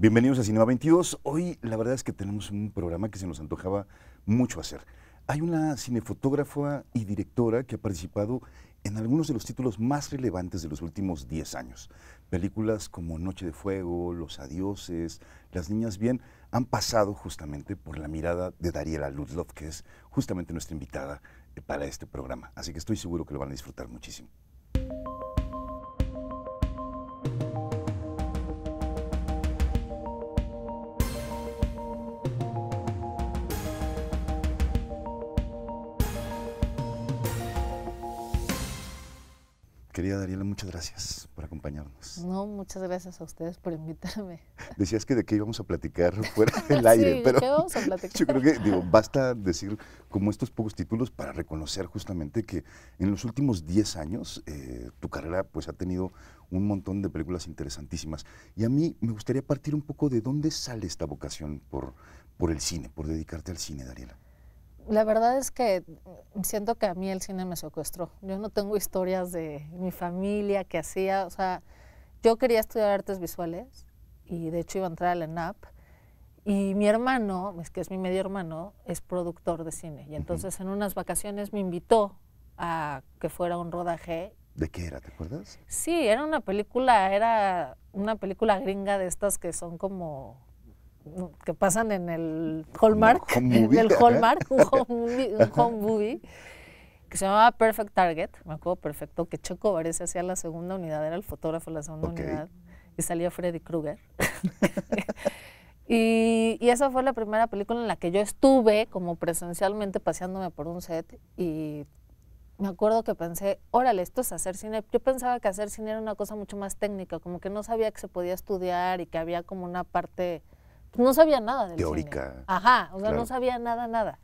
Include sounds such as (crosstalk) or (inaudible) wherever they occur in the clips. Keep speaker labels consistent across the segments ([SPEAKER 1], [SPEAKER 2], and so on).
[SPEAKER 1] Bienvenidos a Cinema 22. Hoy la verdad es que tenemos un programa que se nos antojaba mucho hacer. Hay una cinefotógrafa y directora que ha participado en algunos de los títulos más relevantes de los últimos 10 años. Películas como Noche de Fuego, Los Adioses, Las Niñas Bien, han pasado justamente por la mirada de Dariela Ludlow, que es justamente nuestra invitada eh, para este programa. Así que estoy seguro que lo van a disfrutar muchísimo. Querida Dariela, muchas gracias por acompañarnos.
[SPEAKER 2] No, muchas gracias a ustedes por invitarme.
[SPEAKER 1] Decías que de qué íbamos a platicar (laughs) fuera del aire, pero yo creo que digo, basta decir como estos pocos títulos para reconocer justamente que en los últimos 10 años eh, tu carrera pues ha tenido un montón de películas interesantísimas. Y a mí me gustaría partir un poco de dónde sale esta vocación por, por el cine, por dedicarte al cine, Dariela
[SPEAKER 2] la verdad es que siento que a mí el cine me secuestró. Yo no tengo historias de mi familia que hacía, o sea, yo quería estudiar artes visuales y de hecho iba a entrar a la ENAP. Y mi hermano, que es mi medio hermano, es productor de cine. Y entonces en unas vacaciones me invitó a que fuera un rodaje.
[SPEAKER 1] ¿De qué era? ¿Te acuerdas?
[SPEAKER 2] Sí, era una película, era una película gringa de estas que son como que pasan en el Hallmark, el un, home movie, que se llamaba Perfect Target, me acuerdo perfecto, que Choco Varese hacía la segunda unidad, era el fotógrafo de la segunda unidad, y salía Freddy Krueger. (laughs) y, y, esa fue la primera película en la que yo estuve como presencialmente paseándome por un set y me acuerdo que pensé, órale, esto es hacer cine. Yo pensaba que hacer cine era una cosa mucho más técnica, como que no sabía que se podía estudiar y que había como una parte no sabía nada del Teórica. Ajá, o sea, no sabía nada, nada.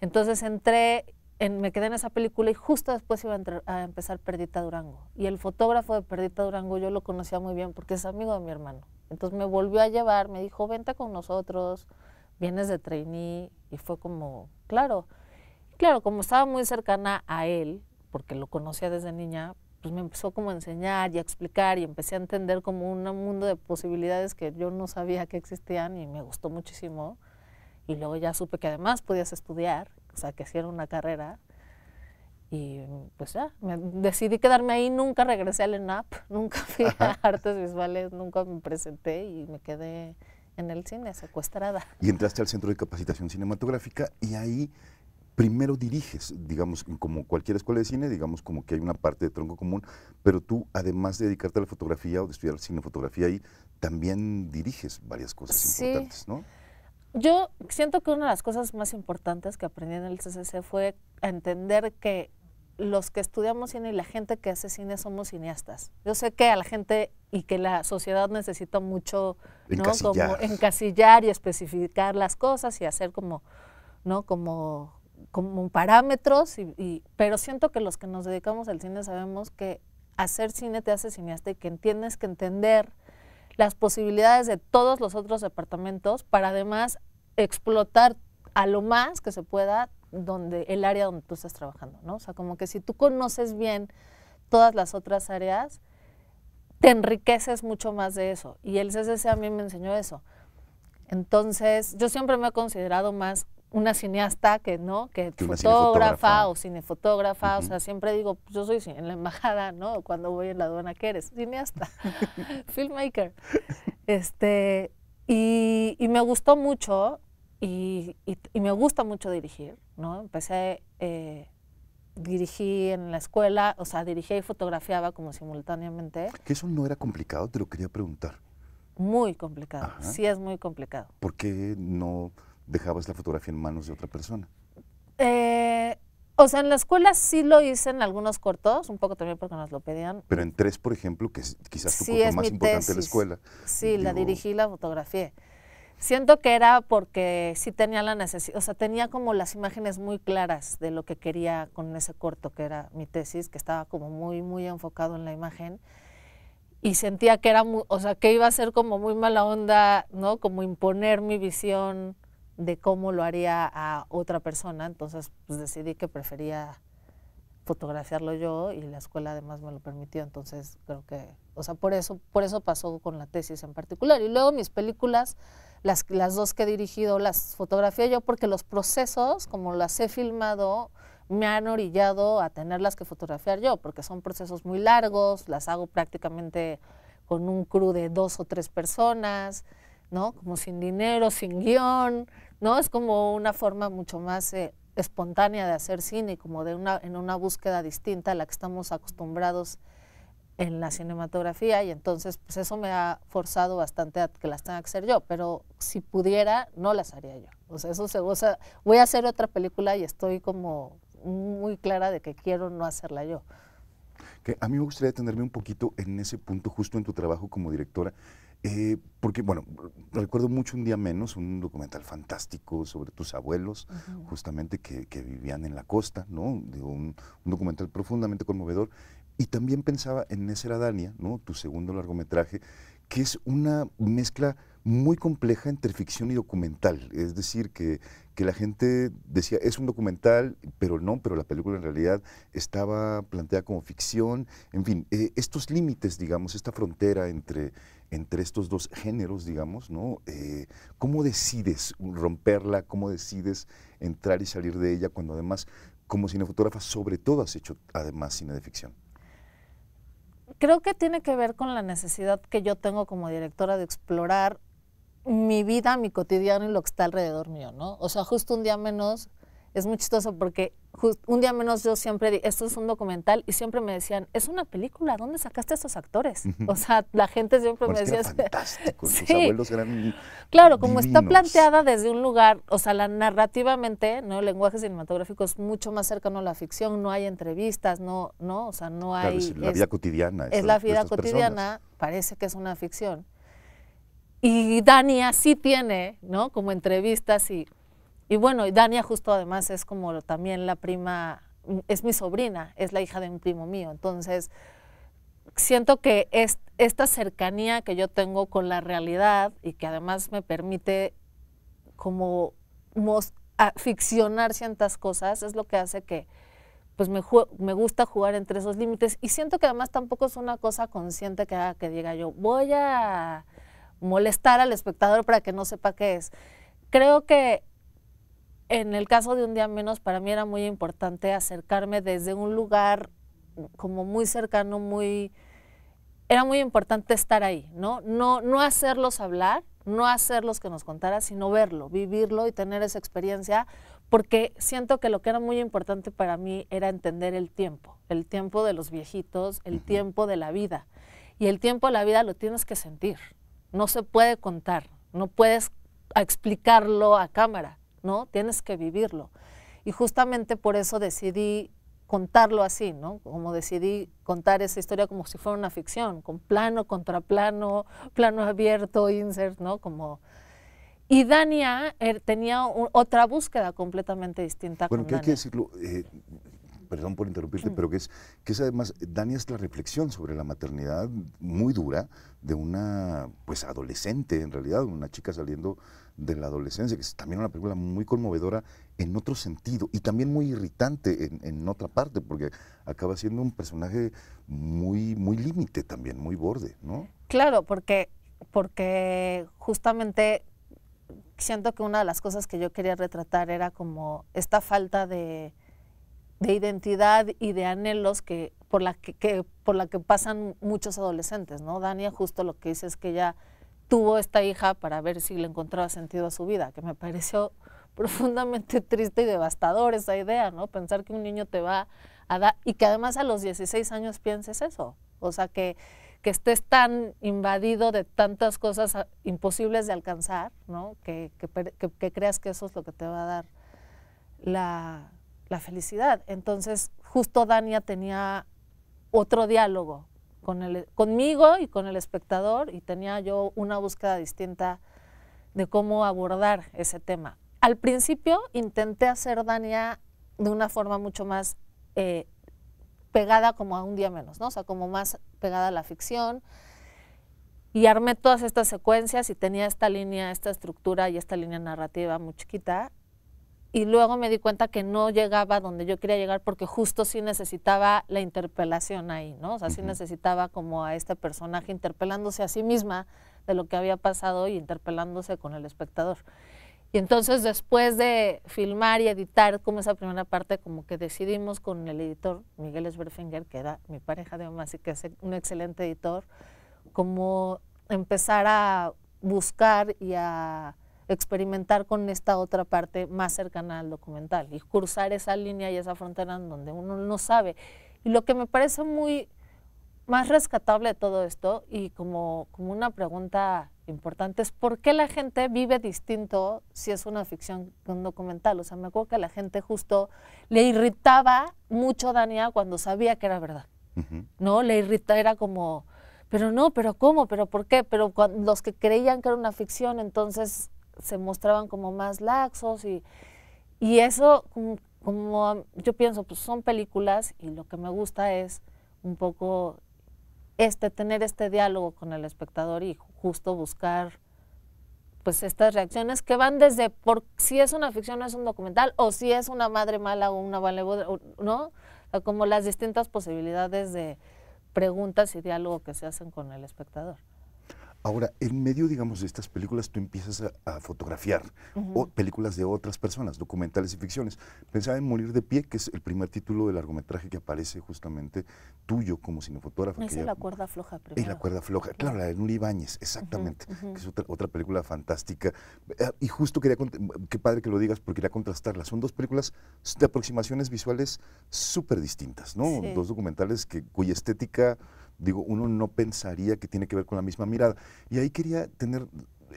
[SPEAKER 2] Entonces entré, en, me quedé en esa película y justo después iba a, empezar Perdita Durango. Y el fotógrafo de Perdita Durango yo lo conocía muy bien porque es amigo de mi hermano. Entonces me volvió a llevar, me dijo, venta con nosotros, vienes de trainee. Y fue como, claro, claro, como estaba muy cercana a él, porque lo conocía desde niña, pues me empezó como a enseñar y a explicar y empecé a entender como un mundo de posibilidades que yo no sabía que existían y me gustó muchísimo. Y luego ya supe que además podías estudiar, o sea, que hacía una carrera. Y pues ya, decidí quedarme ahí, nunca regresé al ENAP, (laughs) nunca fui a artes visuales, nunca me presenté y me quedé en el cine, secuestrada.
[SPEAKER 1] Y entraste al Centro de Capacitación Cinematográfica y ahí primero diriges, digamos, como cualquier escuela de cine, digamos como que hay una parte de tronco común, pero tú además de dedicarte a la fotografía o de estudiar fotografía ahí, también diriges varias cosas importantes, ¿no?
[SPEAKER 2] Yo siento que una de las cosas más importantes que aprendí en el CCC fue entender que los que estudiamos cine y la gente que hace cine somos cineastas. Yo sé que a la gente y que la sociedad necesita mucho encasillar, encasillar y especificar las cosas y hacer como, ¿no? Como como parámetros, y, pero siento que los que nos dedicamos al cine sabemos que hacer cine te hace cineasta y que tienes que entender las posibilidades de todos los otros departamentos para además explotar a lo más que se pueda donde el área donde tú estás trabajando, ¿no? O sea, como que si tú conoces bien todas las otras áreas, te enriqueces mucho más de eso. Y el CCC a mí me enseñó eso. Entonces, yo siempre me he considerado más una cineasta que no, que, fotógrafa o cinefotógrafa, o sea, siempre digo, pues, yo soy en la embajada, ¿no? Cuando voy en la aduana, ¿qué eres? Cineasta, (laughs) filmmaker. Este, y, me gustó mucho y, me gusta mucho dirigir, ¿no? Empecé, eh, dirigí en la escuela, o sea, dirigía y fotografiaba como simultáneamente.
[SPEAKER 1] Que eso no era complicado, te lo quería preguntar.
[SPEAKER 2] Muy complicado, sí es muy complicado.
[SPEAKER 1] ¿Por qué no...? dejabas la fotografía en manos de otra persona.
[SPEAKER 2] Eh, o sea, en la escuela sí lo hice en algunos cortos, un poco también porque nos lo pedían.
[SPEAKER 1] Pero en tres, por ejemplo, que es quizás tu corto más importante de la escuela.
[SPEAKER 2] Sí, la dirigí la fotografié. Siento que era porque sí tenía la necesidad, o sea, tenía como las imágenes muy claras de lo que quería con ese corto que era mi tesis, que estaba como muy, muy enfocado en la imagen y sentía que era, o sea, que iba a ser como muy mala onda, ¿no? Como imponer mi visión de cómo lo haría a otra persona, entonces pues, decidí que prefería fotografiarlo yo y la escuela además me lo permitió, entonces creo que, o sea, por eso, por eso pasó con la tesis en particular. Y luego mis películas, las, las dos que he dirigido, las fotografié yo porque los procesos, como las he filmado, me han orillado a tenerlas que fotografiar yo, porque son procesos muy largos, las hago prácticamente con un crew de dos o tres personas, ¿no? Como sin dinero, sin guión, ¿no? Es como una forma mucho más eh, espontánea de hacer cine, como de una, en una búsqueda distinta a la que estamos acostumbrados en la cinematografía y entonces pues eso me ha forzado bastante a que las tenga que hacer yo, pero si pudiera no las haría yo. O eso se, voy a hacer otra película y estoy como muy clara de que quiero no hacerla yo.
[SPEAKER 1] Que a mí me gustaría tenerme un poquito en ese punto justo en tu trabajo como directora. Eh, porque, bueno, recuerdo mucho Un Día Menos, un documental fantástico sobre tus abuelos, justamente que, vivían en la costa, ¿no? un, documental profundamente conmovedor. Y también pensaba en Nécera Dania, ¿no? Tu segundo largometraje, que es una mezcla muy compleja entre ficción y documental. Es decir, que, que, la gente decía, es un documental, pero no, pero la película en realidad estaba planteada como ficción. En fin, eh, estos límites, digamos, esta frontera entre, entre estos dos géneros, digamos, ¿no? Eh, ¿Cómo decides romperla? ¿Cómo decides entrar y salir de ella cuando además, como cinefotógrafa, sobre todo has hecho además cine de ficción?
[SPEAKER 2] Creo que tiene que ver con la necesidad que yo tengo como directora de explorar mi vida, mi cotidiano y lo que está alrededor mío, ¿no? O sea, justo un día menos es muy chistoso porque un día menos yo siempre, esto es un documental y siempre me decían, es una película, ¿dónde sacaste a estos actores? O sea, la gente siempre me decía... Es fantástico, (laughs) abuelos eran Claro, como está planteada desde un lugar, o sea, la narrativamente, ¿no? El lenguaje cinematográfico es mucho más cercano a la ficción, no hay entrevistas, no, no, o sea, no hay... es la vida
[SPEAKER 1] cotidiana. es la vida cotidiana,
[SPEAKER 2] parece que es una ficción. Y Dani así tiene, ¿no? Como entrevistas y y bueno, Dania justo además es como también la prima, es mi sobrina, es la hija de un primo mío. Entonces, siento que es, esta cercanía que yo tengo con la realidad y que además me permite como ficcionar ciertas cosas es lo que hace que pues me, me gusta jugar entre esos límites y siento que además tampoco es una cosa consciente que haga que diga yo voy a molestar al espectador para que no sepa qué es. Creo que en el caso de Un Día Menos, para mí era muy importante acercarme desde un lugar como muy cercano, muy... Era muy importante estar ahí, ¿no? No, hacerlos hablar, no hacerlos que nos contara, sino verlo, vivirlo y tener esa experiencia, porque siento que lo que era muy importante para mí era entender el tiempo, el tiempo de los viejitos, el tiempo de la vida. Y el tiempo de la vida lo tienes que sentir, no se puede contar, no puedes explicarlo a cámara ¿no? Tienes que vivirlo. Y justamente por eso decidí contarlo así, ¿no? Como decidí contar esa historia como si fuera una ficción, con plano, contraplano, plano, abierto, insert, ¿no? Como... Y Dania er, tenía otra búsqueda completamente distinta. Bueno, hay que
[SPEAKER 1] decirlo, eh, perdón por interrumpirte, pero que es, que además, Dani, es la reflexión sobre la maternidad muy dura de una, pues, adolescente, en realidad, una chica saliendo de la adolescencia, que es también una película muy conmovedora en otro sentido y también muy irritante en, en otra parte, porque acaba siendo un personaje muy, muy límite también, muy borde, ¿no?
[SPEAKER 2] Claro, porque, porque justamente siento que una de las cosas que yo quería retratar era como esta falta de, de identidad y de anhelos que por la que, por la que pasan muchos adolescentes, ¿no? Dania justo lo que dice es que ya tuvo esta hija para ver si le encontraba sentido a su vida, que me pareció (laughs) profundamente triste y devastador esa idea, ¿no? Pensar que un niño te va a dar y que además a los 16 años pienses eso, o sea que que estés tan invadido de tantas cosas ah, imposibles de alcanzar, ¿no? Que, que creas que eso es lo que te va a dar la, la felicidad. Entonces, justo Dania tenía otro diálogo con el, conmigo y con el espectador y tenía yo una búsqueda distinta de cómo abordar ese tema. Al principio intenté hacer Dania de una forma mucho más eh, pegada como a un día menos, ¿no? O sea, como más pegada a la ficción. Y armé todas estas secuencias y tenía esta línea, esta estructura y esta línea narrativa muy chiquita y luego me di cuenta que no llegaba donde yo quería llegar porque justo sí necesitaba la interpelación ahí, ¿no? O sea, sí necesitaba como a este personaje interpelándose a sí misma de lo que había pasado y interpelándose con el espectador. Y entonces después de filmar y editar como esa primera parte, como que decidimos con el editor Miguel Sberfinger, que era mi pareja de más y que es un excelente editor, como empezar a buscar y a experimentar con esta otra parte más cercana al documental y cruzar esa línea y esa frontera en donde uno no sabe. Y lo que me parece muy más rescatable de todo esto y como, como una pregunta importante es por qué la gente vive distinto si es una ficción que un documental. O sea, me acuerdo que la gente justo le irritaba mucho a Dania cuando sabía que era verdad. ¿No? Le irritaba, era como, pero no, pero ¿cómo? ¿Pero por qué? Pero los que creían que era una ficción, entonces se mostraban como más laxos y, eso como, yo pienso, pues son películas y lo que me gusta es un poco este, tener este diálogo con el espectador y justo buscar pues estas reacciones que van desde por si es una ficción o es un documental o si es una madre mala o una vale ¿no? como las distintas posibilidades de preguntas y diálogo que se hacen con el espectador.
[SPEAKER 1] Ahora, en medio, digamos, de estas películas, tú empiezas a, fotografiar o películas de otras personas, documentales y ficciones. Pensaba en Morir de Pie, que es el primer título del largometraje que aparece justamente tuyo como cinefotógrafo. No es La
[SPEAKER 2] Cuerda Floja primero. Y La
[SPEAKER 1] Cuerda Floja, claro, la de Nuri Ibáñez, exactamente, que es otra, película fantástica. Eh, y justo quería, qué padre que lo digas, porque quería contrastarla. Son dos películas de aproximaciones visuales súper distintas, ¿no? Dos documentales que, cuya estética digo, uno no pensaría que tiene que ver con la misma mirada. Y ahí quería tener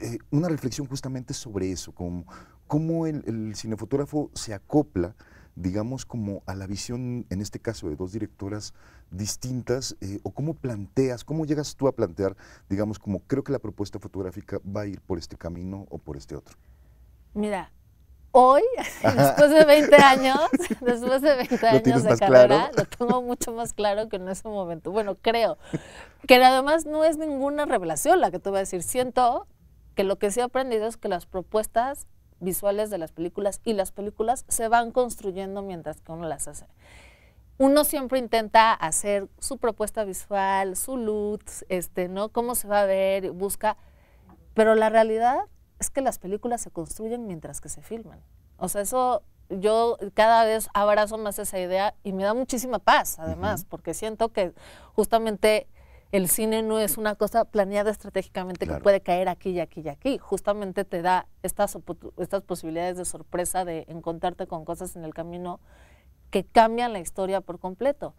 [SPEAKER 1] eh, una reflexión justamente sobre eso, como cómo el, cinefotógrafo se acopla, digamos, como a la visión, en este caso, de dos directoras distintas, eh, o cómo planteas, cómo llegas tú a plantear, digamos, como creo que la propuesta fotográfica va a ir por este camino o por este otro.
[SPEAKER 2] Mira, hoy, (laughs) después de 20 años, (laughs) después de 20 años de carrera, lo tengo mucho más claro que en ese momento. Bueno, creo que además no es ninguna revelación la que te voy a decir. Siento que lo que sí he aprendido es que las propuestas visuales de las películas y las películas se van construyendo mientras que uno las hace. Uno siempre intenta hacer su propuesta visual, su look, este, ¿no? Cómo se va a ver, busca, pero la realidad es que las películas se construyen mientras que se filman. O sea, eso yo cada vez abrazo más esa idea y me da muchísima paz, además, porque siento que justamente el cine no es una cosa planeada estratégicamente que puede caer aquí y aquí y aquí. Justamente te da estas, estas posibilidades de sorpresa, de encontrarte con cosas en el camino que cambian la historia por completo.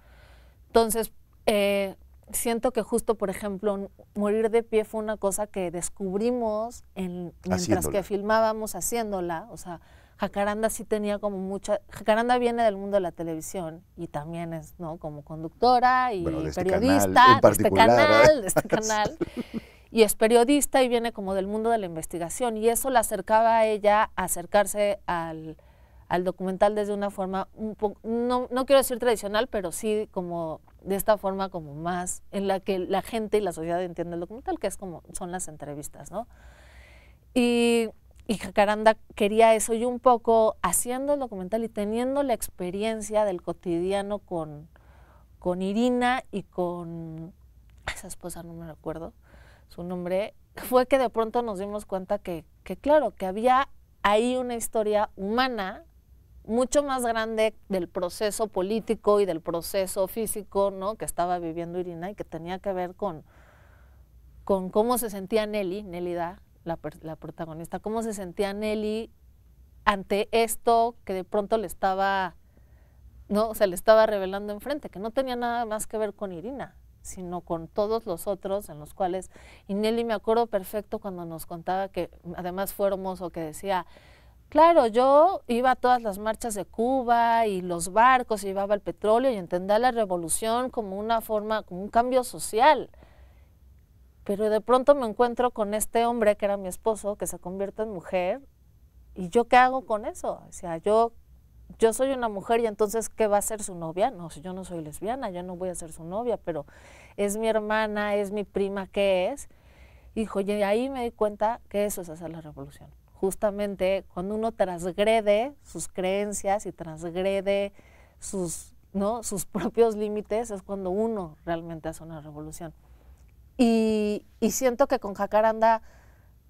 [SPEAKER 2] Entonces, eh, siento que justo, por ejemplo, morir de pie fue una cosa que descubrimos en, mientras que filmábamos haciéndola. O sea, Jacaranda sí tenía como mucha... Jacaranda viene del mundo de la televisión y también es, ¿no? Como conductora y periodista, de este canal, este, ¿eh? este (laughs) canal. y es periodista y viene como del mundo de la investigación y eso la acercaba a ella a acercarse al, documental desde una forma un poco, no, no quiero decir tradicional, pero sí como de esta forma como más en la que la gente y la sociedad entiende el documental, que es como son las entrevistas, ¿no? Y, Jacaranda quería eso y un poco haciendo el documental y teniendo la experiencia del cotidiano con, con Irina y con esa esposa, no me recuerdo su nombre, fue que de pronto nos dimos cuenta que, que claro, que había ahí una historia humana mucho más grande del proceso político y del proceso físico ¿no? que estaba viviendo Irina y que tenía que ver con, con cómo se sentía Nelly, Nelly Da, la, la protagonista, cómo se sentía Nelly ante esto que de pronto le estaba, ¿no? se le estaba revelando enfrente, que no tenía nada más que ver con Irina, sino con todos los otros en los cuales, y Nelly me acuerdo perfecto cuando nos contaba que además fue hermoso, que decía, Claro, yo iba a todas las marchas de Cuba y los barcos, y llevaba el petróleo y entendía la revolución como una forma, como un cambio social. Pero de pronto me encuentro con este hombre que era mi esposo, que se convierte en mujer, y yo qué hago con eso? O sea, yo, yo soy una mujer y entonces ¿qué va a ser su novia? No, yo no soy lesbiana, yo no voy a ser su novia, pero es mi hermana, es mi prima, ¿qué es? Hijo, y ahí me di cuenta que eso es hacer la revolución justamente cuando uno transgrede sus creencias y transgrede sus, sus propios límites, es cuando uno realmente hace una revolución. Y, siento que con Jacaranda,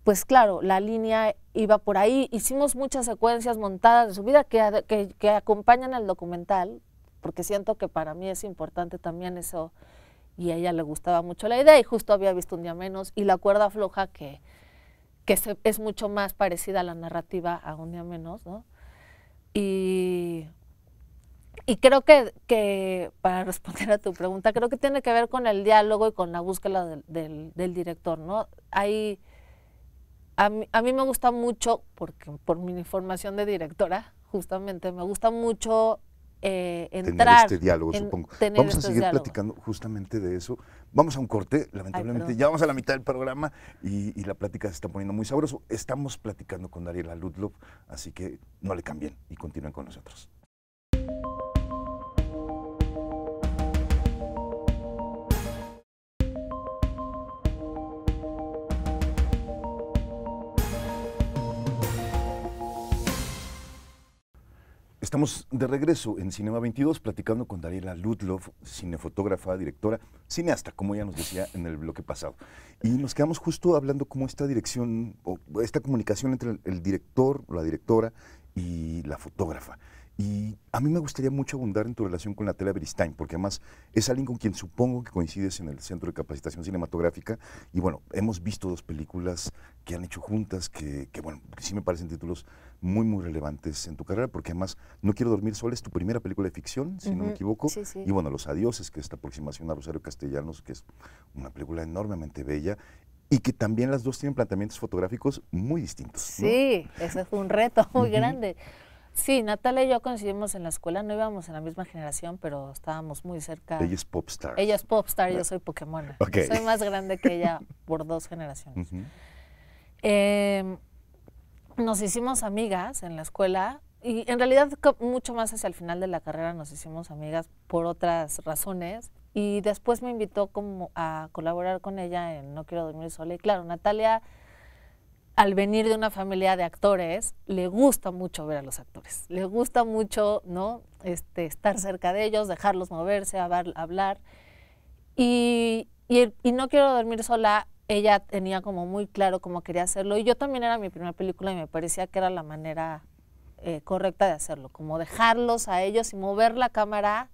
[SPEAKER 2] pues claro, la línea iba por ahí. Hicimos muchas secuencias montadas de su vida que, que acompañan el documental, porque siento que para mí es importante también eso. Y a ella le gustaba mucho la idea y justo había visto un día menos y la cuerda floja que, que es, mucho más parecida a la narrativa a un día menos, Y, y creo que, para responder a tu pregunta, creo que tiene que ver con el diálogo y con la búsqueda del, director, ¿no? a, mí, me gusta mucho, porque por mi formación de directora, justamente, me gusta mucho eh, entrar. Tener este diálogo, supongo. Vamos a seguir
[SPEAKER 1] platicando justamente de eso. Vamos a un corte, lamentablemente. ya vamos a la mitad del programa y, la plática se está poniendo muy sabroso. Estamos platicando con Dariela Ludlow, así que no le cambien y continúen con nosotros. Estamos de regreso en Cinema 22 platicando con Dariela Ludlow, cinefotógrafa, directora, cineasta, como ya nos decía en el bloque pasado. Y nos quedamos justo hablando cómo esta dirección o esta comunicación entre el director, la directora y la fotógrafa. Y a mí me gustaría mucho abundar en tu relación con la tela porque además es alguien con quien supongo que coincides en el Centro de Capacitación Cinematográfica. Y bueno, hemos visto dos películas que han hecho juntas, que, que bueno, sí me parecen títulos muy, muy relevantes en tu carrera, porque además No Quiero Dormir Sol es tu primera película de ficción, si no me equivoco. Y bueno, Los Adioses, que es esta aproximación a Rosario Castellanos, que es una película enormemente bella y que también las dos tienen planteamientos fotográficos muy distintos. Sí,
[SPEAKER 2] ese es un reto muy grande. Sí, Natalia y yo coincidimos en la escuela, no íbamos en la misma generación, pero estábamos muy cerca. Ella es popstar. Ella es popstar, yo soy Pokémon. Soy más grande que ella por dos generaciones. Em, nos hicimos amigas en la escuela y en realidad mucho más hacia el final de la carrera nos hicimos amigas por otras razones y después me invitó como a colaborar con ella en No quiero dormir sola y claro, Natalia al venir de una familia de actores, le gusta mucho ver a los actores, le gusta mucho ¿no? este, estar cerca de ellos, dejarlos moverse, hablar. Y, no quiero dormir sola, ella tenía como muy claro cómo quería hacerlo y yo también era mi primera película y me parecía que era la manera eh, correcta de hacerlo, como dejarlos a ellos y mover la cámara.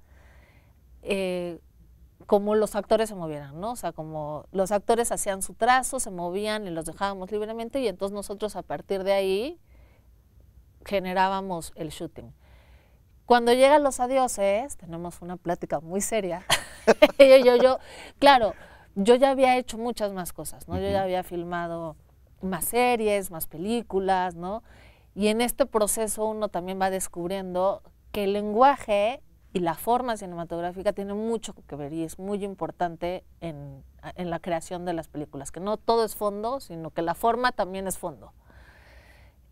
[SPEAKER 2] Eh, como los actores se movieran, ¿no? O sea, como los actores hacían su trazo, se movían y los dejábamos libremente y entonces nosotros a partir de ahí generábamos el shooting. Cuando llegan los adioses, tenemos una plática muy seria. (laughs) yo, yo, yo, claro, yo ya había hecho muchas más cosas, ¿no? Yo ya había filmado más series, más películas, ¿no? Y en este proceso uno también va descubriendo que el lenguaje y la forma cinematográfica tiene mucho que ver y es muy importante en, la creación de las películas, que no todo es fondo, sino que la forma también es fondo.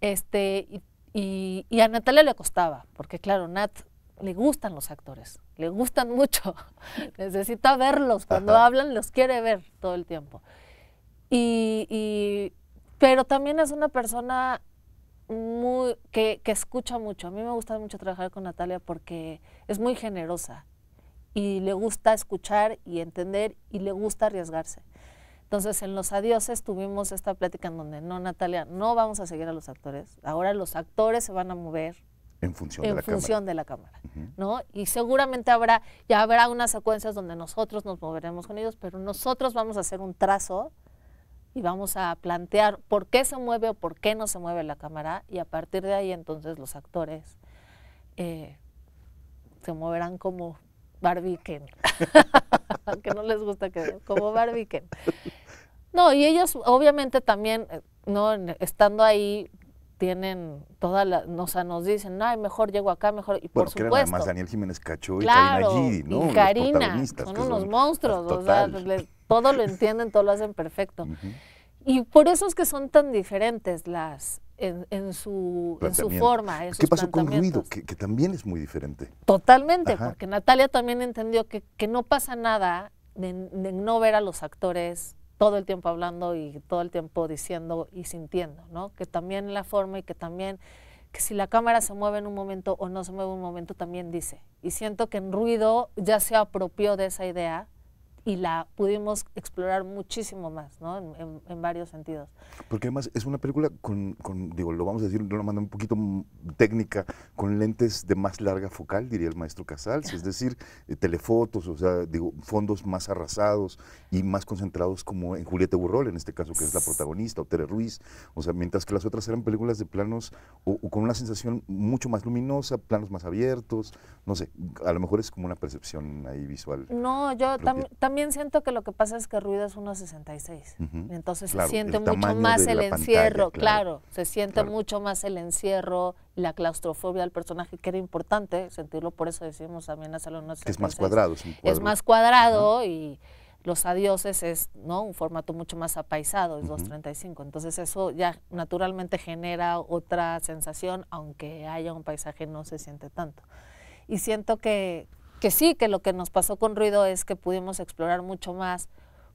[SPEAKER 2] Este, y, a Natalia le costaba, porque claro, Nat le gustan los actores, le gustan (laughs) mucho, necesita verlos, cuando hablan los quiere ver todo el tiempo. y, pero también es una persona muy, que, escucha mucho. A mí me gusta mucho trabajar con Natalia porque es muy generosa y le gusta escuchar y entender y le gusta arriesgarse. Entonces, en los adioses tuvimos esta plática en donde, no, Natalia, no vamos a seguir a los actores. Ahora los actores se van a mover
[SPEAKER 1] en función, de, la función
[SPEAKER 2] de, la cámara, ¿no? Y seguramente habrá, ya habrá unas secuencias donde nosotros nos moveremos con ellos, pero nosotros vamos a hacer un trazo y vamos a plantear por qué se mueve o por qué no se mueve la cámara y a partir de ahí entonces los actores eh, se moverán como Barbie Ken, (laughs) no les gusta que como Barbie No, y ellos obviamente también, eh, no estando ahí, tienen toda la, o nos dicen, ay, mejor llego acá, mejor, y además Daniel
[SPEAKER 1] Jiménez Cacho y Karina Gidi, ¿no? Y Karina, son, unos
[SPEAKER 2] monstruos, todo lo entienden, todo lo hacen perfecto. Y por eso es que son tan diferentes las en, su, forma. En ¿Qué pasó con Ruido? Que, también es muy diferente. Totalmente, porque Natalia también entendió que, no pasa nada de, no ver a los actores todo el tiempo hablando y todo el tiempo diciendo y sintiendo, ¿no? Que también la forma y que también que si la cámara se mueve en un momento o no se mueve en un momento también dice. Y siento que en Ruido ya se apropió de esa idea y la pudimos explorar muchísimo más, ¿no? En, varios sentidos.
[SPEAKER 1] Porque además es una película con, digo, lo vamos a decir de una manera un poquito técnica, con lentes de más larga focal, diría el maestro Casals, es decir, eh, telefotos, o sea, digo, fondos más arrasados y más concentrados como en Julieta Burrol, en este caso, que es la protagonista, o Tere Ruiz, o sea, mientras que las otras eran películas de planos o, con una sensación mucho más luminosa, planos más abiertos, no sé, a lo mejor es como una percepción ahí visual.
[SPEAKER 2] No, yo también también siento que lo que pasa es que ruido es 1.66. Entonces se siente mucho más el encierro, claro. Se siente mucho más el encierro, la claustrofobia del personaje, que era importante sentirlo, por eso decimos también hacerlo en 1.66. Es más
[SPEAKER 1] cuadrado. Es, más
[SPEAKER 2] cuadrado y los adioses es ¿no? un formato mucho más apaisado, es 2.35. Entonces eso ya naturalmente genera otra sensación, aunque haya un paisaje no se siente tanto. Y siento que que sí, que lo que nos pasó con ruido es que pudimos explorar mucho más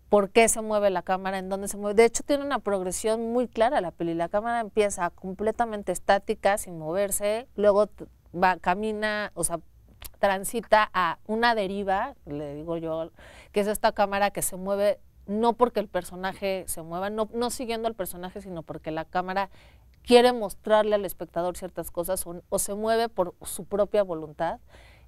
[SPEAKER 2] por qué se mueve la cámara, en dónde se mueve. De hecho, tiene una progresión muy clara la peli. La cámara empieza completamente estática, sin moverse, luego va, camina, o sea, transita a una deriva, le digo yo, que es esta cámara que se mueve no porque el personaje se mueva, no, siguiendo al personaje, sino porque la cámara quiere mostrarle al espectador ciertas cosas o se mueve por su propia voluntad.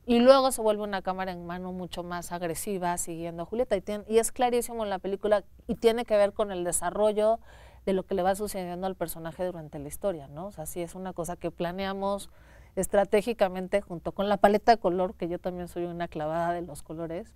[SPEAKER 2] Y luego se vuelve una cámara en mano mucho más agresiva siguiendo a Julieta. Y, tiene, y es clarísimo en la película y tiene que ver con el desarrollo de lo que le va sucediendo al personaje durante la historia, ¿no? O sea, sí es una cosa que planeamos estratégicamente junto con la paleta de color, que yo también soy una clavada de los colores,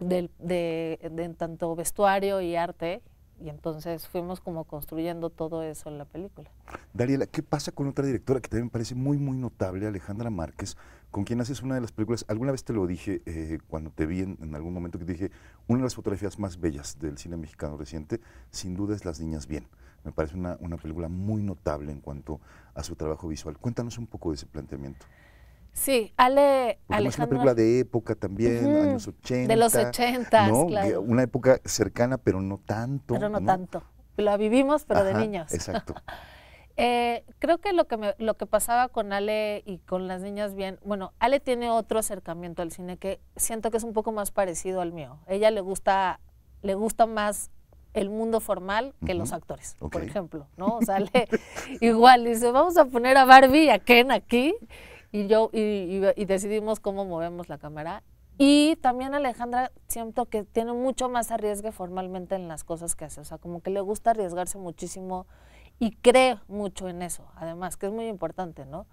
[SPEAKER 2] de, de, tanto vestuario y arte, y entonces fuimos como construyendo todo eso en la película.
[SPEAKER 1] Dariela, ¿qué pasa con otra directora que también me parece muy, muy notable, Alejandra Márquez, con quien haces una de las películas, alguna vez te lo dije eh, cuando te vi en, algún momento que te dije, una de las fotografías más bellas del cine mexicano reciente, sin duda es Las Niñas Bien. Me parece una película muy notable en cuanto a su trabajo visual. Cuéntanos un poco de ese planteamiento.
[SPEAKER 2] Sí, Ale Es una película de
[SPEAKER 1] época también, años 80. De los 80, claro. Una época cercana, pero no tanto. Pero no, tanto.
[SPEAKER 2] La vivimos, pero de niños. Exacto. (laughs) Eh, creo que lo que, lo que pasaba con Ale y con las niñas bien, bueno, Ale tiene otro acercamiento al cine que siento que es un poco más parecido al mío. Ella le gusta, le gusta más el mundo formal que los actores, por ejemplo, ¿no? O sea, (laughs) le, igual dice, vamos a poner a Barbie y a Ken aquí y yo, y, decidimos cómo movemos la cámara. Y también Alejandra siento que tiene mucho más arriesgue formalmente en las cosas que hace. O sea, como que le gusta arriesgarse muchísimo y cree mucho en eso, además, que es muy importante, ¿no?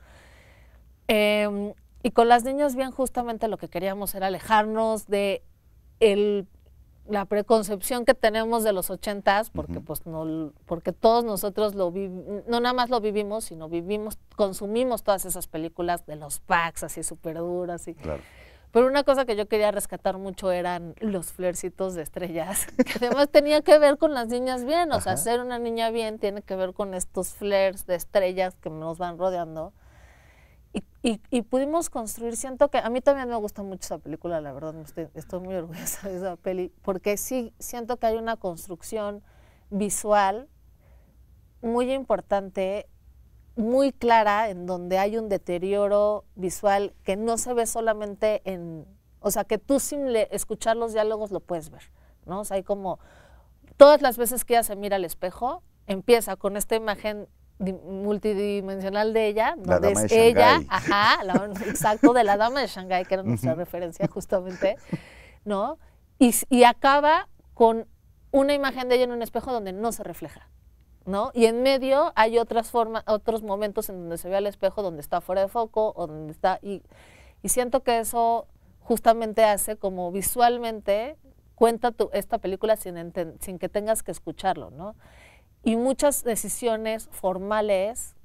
[SPEAKER 2] Em, y con las niñas bien justamente lo que queríamos era alejarnos de el la preconcepción que tenemos de los ochentas, porque pues no, porque todos nosotros lo no nada más lo vivimos, sino vivimos, consumimos todas esas películas de los packs así súper duras y Pero una cosa que yo quería rescatar mucho eran los flercitos de estrellas, (laughs) que además tenía que ver con las niñas bien, o sea, ser una niña bien tiene que ver con estos flares de estrellas que nos van rodeando. Y, pudimos construir, siento que a mí también me gusta mucho esa película, la verdad, estoy, muy (laughs) orgullosa de esa peli, porque sí siento que hay una construcción visual muy importante, muy clara, en donde hay un deterioro visual que no se ve solamente en, o sea, que tú sin escuchar los diálogos lo puedes ver, ¿no? O sea, hay como, todas las veces que ella se mira al espejo, empieza con esta imagen multidimensional de ella, donde es ella, ajá, exacto, de la dama de Shanghái, que era nuestra referencia justamente, ¿no? Y, y, acaba con una imagen de ella en un espejo donde no se refleja, ¿no? Y en medio hay otras formas, otros momentos en donde se ve al espejo donde está fuera de foco o donde está, y, siento que eso justamente hace como visualmente cuenta esta película sin, sin que tengas que escucharlo, ¿no? y muchas decisiones formales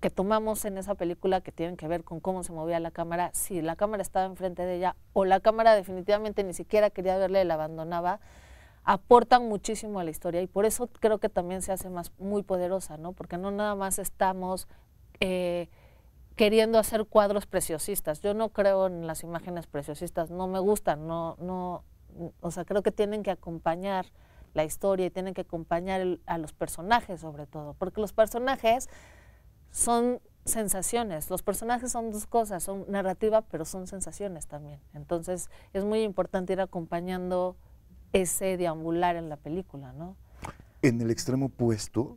[SPEAKER 2] que tomamos en esa película que tienen que ver con cómo se movía la cámara, si la cámara estaba enfrente de ella o la cámara definitivamente ni siquiera quería verla y la abandonaba, aportan muchísimo a la historia y por eso creo que también se hace más muy poderosa, ¿no? Porque no nada más estamos eh, queriendo hacer cuadros preciosistas. Yo no creo en las imágenes preciosistas, no me gustan, no, no, o sea, creo que tienen que acompañar la historia y tienen que acompañar a los personajes sobre todo, porque los personajes son sensaciones, los personajes son dos cosas, son narrativa, pero son sensaciones también. Entonces es muy importante ir acompañando ese deambular en la película, ¿no?
[SPEAKER 1] En el extremo opuesto,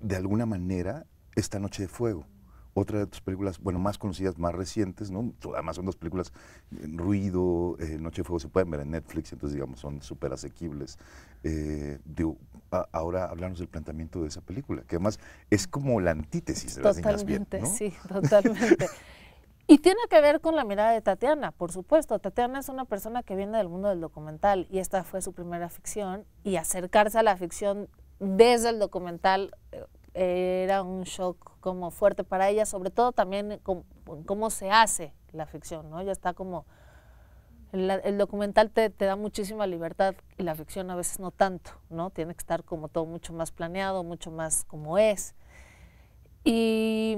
[SPEAKER 1] de alguna manera, esta noche de fuego. Otra de tus películas, bueno, más conocidas, más recientes, ¿no? Además son dos películas, eh, Ruido, eh, Noche de Fuego, se pueden ver en Netflix, entonces digamos son súper asequibles. Eh, ahora hablarnos del planteamiento de esa película, que además es como la antítesis de totalmente, las bien, sí,
[SPEAKER 2] totalmente. y tiene que ver con la mirada de Tatiana, por supuesto. Tatiana es una persona que viene del mundo del documental y esta fue su primera ficción y acercarse a la ficción desde el documental era un shock como fuerte para ella, sobre todo también cómo, se hace la ficción, ¿no? Ya está como... el documental te, da muchísima libertad y la ficción a veces no tanto, ¿no? Tiene que estar como todo mucho más planeado, mucho más como es. Y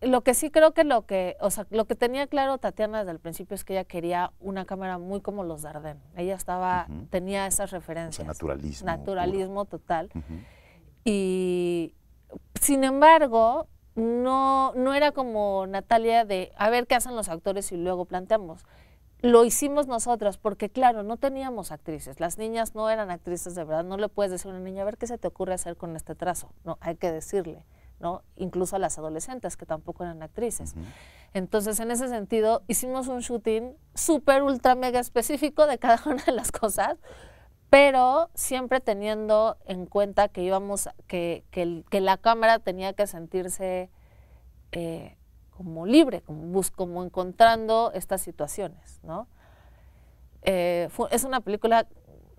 [SPEAKER 2] lo que sí creo que lo que, o sea, lo que tenía claro Tatiana desde el principio es que ella quería una cámara muy como los Dardenne. Ella estaba, tenía esas referencias. naturalismo. Naturalismo total. Y, sin embargo, no, era como Natalia de a ver qué hacen los actores y luego planteamos. Lo hicimos nosotras porque, claro, no teníamos actrices. Las niñas no eran actrices de verdad. No le puedes decir a una niña, a ver qué se te ocurre hacer con este trazo. No, hay que decirle, ¿no? Incluso a las adolescentes que tampoco eran actrices. Entonces, en ese sentido, hicimos un shooting súper, ultra, mega específico de cada (laughs) una de las cosas, pero siempre teniendo en cuenta que íbamos, que, la cámara tenía que sentirse eh, como libre, como, encontrando estas situaciones, ¿no? Eh, es una película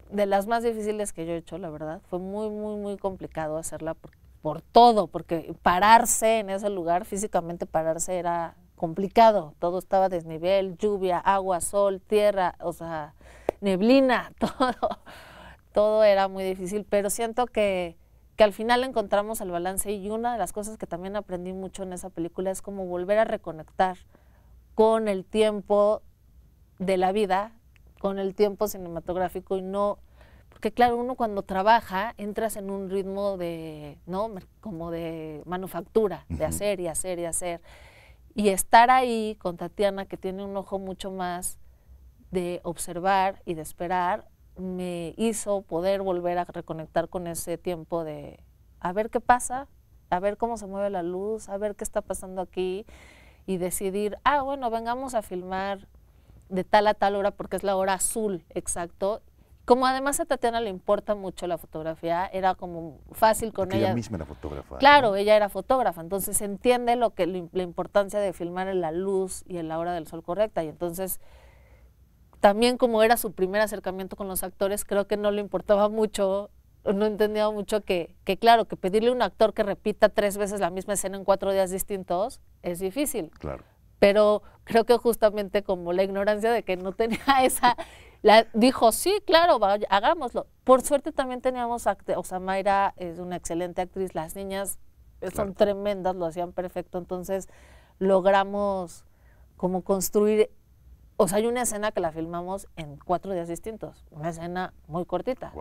[SPEAKER 2] de las más difíciles que yo he hecho, la verdad. Fue muy, muy, muy complicado hacerla por, todo, porque pararse en ese lugar, físicamente pararse era complicado. Todo estaba a desnivel, lluvia, agua, sol, tierra, o sea, neblina, (laughs) todo, todo era muy difícil, pero siento que, al final encontramos el balance y una de las cosas que también aprendí mucho en esa película es como volver a reconectar con el tiempo de la vida, con el tiempo cinematográfico y no porque claro, uno cuando trabaja entras en un ritmo de, ¿no? Como de manufactura, de hacer y hacer y hacer. Y estar ahí con Tatiana, que tiene un ojo mucho más de observar y de esperar me hizo poder volver a reconectar con ese tiempo de a ver qué pasa, a ver cómo se mueve la luz, a ver qué está pasando aquí y decidir, ah, bueno, vengamos a filmar de tal a tal hora porque es la hora azul, exacto. Como además a Tatiana le importa mucho la fotografía, era como fácil con ella. Ella misma era fotógrafa. Claro, ella era fotógrafa, entonces entiende lo que la importancia de filmar en la luz y en la hora del sol correcta y entonces también como era su primer acercamiento con los actores, creo que no le importaba mucho, no entendía mucho que, que claro, que pedirle a un actor que repita tres veces la misma escena en cuatro días distintos es difícil. Claro. Pero creo que justamente como la ignorancia de que no tenía (laughs) esa, la, dijo, sí, claro, hagámoslo. Por suerte también teníamos, o sea, Mayra es una excelente actriz, las niñas son tremendas, lo hacían perfecto, entonces logramos como construir o sea, hay una escena que la filmamos en cuatro días distintos, una escena muy cortita.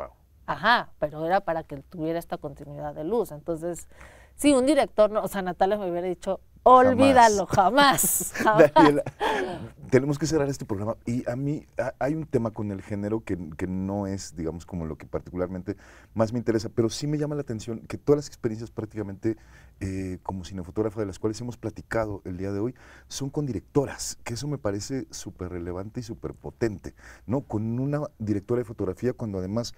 [SPEAKER 2] Ajá, pero era para que tuviera esta continuidad de luz. Entonces, sí, un director, o sea, Natalia me hubiera dicho, Olvídalo, jamás. (laughs)
[SPEAKER 1] (laughs) tenemos que cerrar este programa. Y a mí hay un tema con el género que, no es, digamos, como lo que particularmente más me interesa, pero sí me llama la atención que todas las experiencias prácticamente eh, como cinefotógrafa de las cuales hemos platicado el día de hoy son con directoras, que eso me parece súper relevante y súper potente, ¿no? Con una directora de fotografía cuando además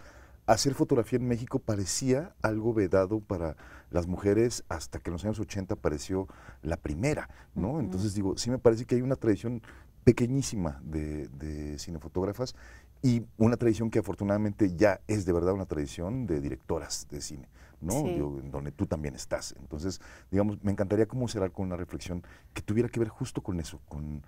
[SPEAKER 1] hacer fotografía en México parecía algo vedado para las mujeres hasta que en los años 80 apareció la primera, ¿no? Entonces digo, sí me parece que hay una tradición pequeñísima de, cinefotógrafas y una tradición que afortunadamente ya es de verdad una tradición de directoras de cine, ¿no? donde tú también estás. Entonces, digamos, me encantaría como cerrar con una reflexión que tuviera que ver justo con eso, con,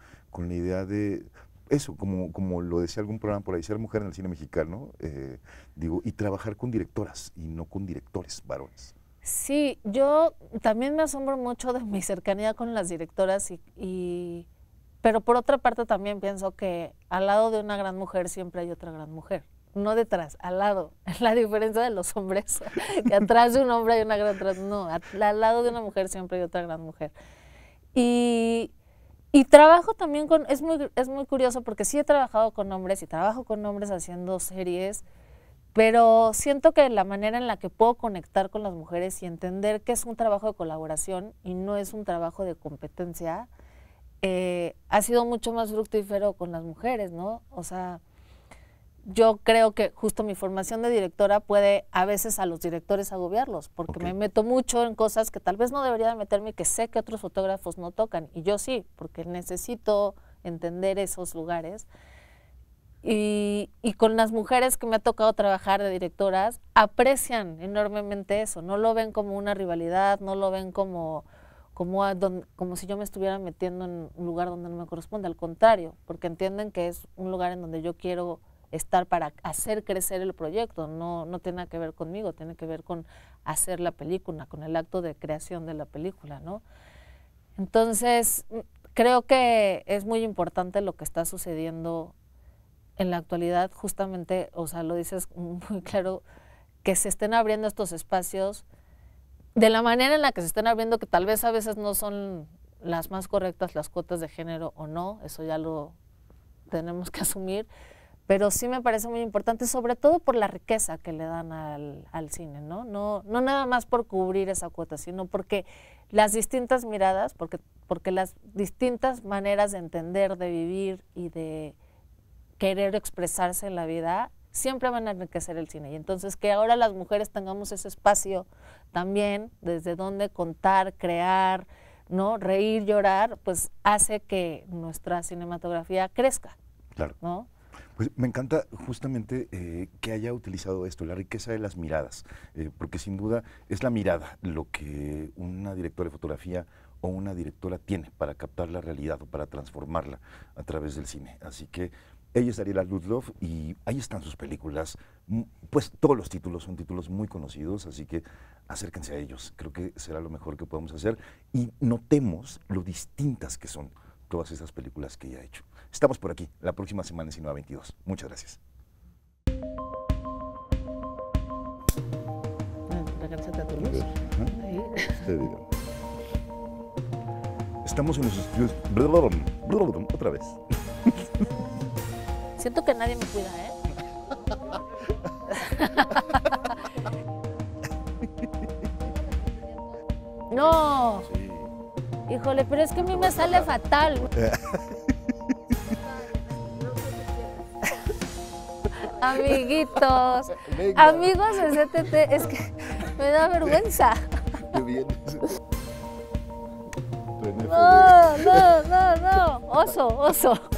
[SPEAKER 1] la idea de eso, como, como lo decía algún programa por ahí, ser mujer en el cine mexicano, eh, digo, y trabajar con directoras y no con directores varones.
[SPEAKER 2] Sí, yo también me asombro mucho de mi cercanía con las directoras y, pero por otra parte también pienso que al lado de una gran mujer siempre hay otra gran mujer. No detrás, al lado. (laughs) La diferencia de los hombres, (laughs) que atrás de un hombre hay una gran no, al lado de una mujer siempre hay otra gran mujer. Y, trabajo también con, es muy, es muy curioso porque sí he trabajado con hombres y trabajo con hombres haciendo series, pero siento que la manera en la que puedo conectar con las mujeres y entender que es un trabajo de colaboración y no es un trabajo de competencia, eh, ha sido mucho más fructífero con las mujeres, ¿no? O sea, yo creo que justo mi formación de directora puede a veces a los directores agobiarlos, porque me meto mucho en cosas que tal vez no debería meterme y que sé que otros fotógrafos no tocan, y yo sí, porque necesito entender esos lugares. Y, con las mujeres que me ha tocado trabajar de directoras, aprecian enormemente eso, no lo ven como una rivalidad, no lo ven como, como, como si yo me estuviera metiendo en un lugar donde no me corresponde, al contrario, porque entienden que es un lugar en donde yo quiero estar para hacer crecer el proyecto, no, no tiene nada que ver conmigo, tiene que ver con hacer la película, con el acto de creación de la película, ¿no? Entonces, creo que es muy importante lo que está sucediendo en la actualidad justamente, o sea, lo dices (laughs) muy claro, que se estén abriendo estos espacios de la manera en la que se estén abriendo, que tal vez a veces no son las más correctas las cuotas de género o no, eso ya lo tenemos que (laughs) asumir, pero sí me parece muy importante, sobre todo por la riqueza que le dan al, al cine, ¿no? ¿no? No nada más por cubrir esa cuota, sino porque las distintas miradas, porque, porque las distintas maneras de entender, de vivir y de, querer expresarse en la vida, siempre van a enriquecer el cine. Y entonces que ahora las mujeres tengamos ese espacio también desde donde contar, crear, ¿no? reír, llorar, pues hace que nuestra cinematografía crezca.
[SPEAKER 1] Claro. Pues me encanta justamente eh, que haya utilizado esto, la riqueza de las miradas, eh, porque sin duda es la mirada lo que una directora de fotografía o una directora tiene para captar la realidad o para transformarla a través del cine. Así que ella es Ariela Ludloff y ahí están sus películas. Pues todos los títulos son títulos muy conocidos, así que acérquense a ellos. Creo que será lo mejor que podemos hacer y notemos lo distintas que son todas esas películas que ella ha hecho. Estamos por aquí la próxima semana en Cinema 22. Muchas gracias. Este Estamos en los estudios. Otra vez.
[SPEAKER 2] (laughs) Siento que nadie me cuida, ¿eh? (laughs) No. Híjole, pero es que a mí me sale fatal. (laughs) Amiguitos, amigos de CTT, es que me da vergüenza.
[SPEAKER 1] No, no, no, no. Oso, oso.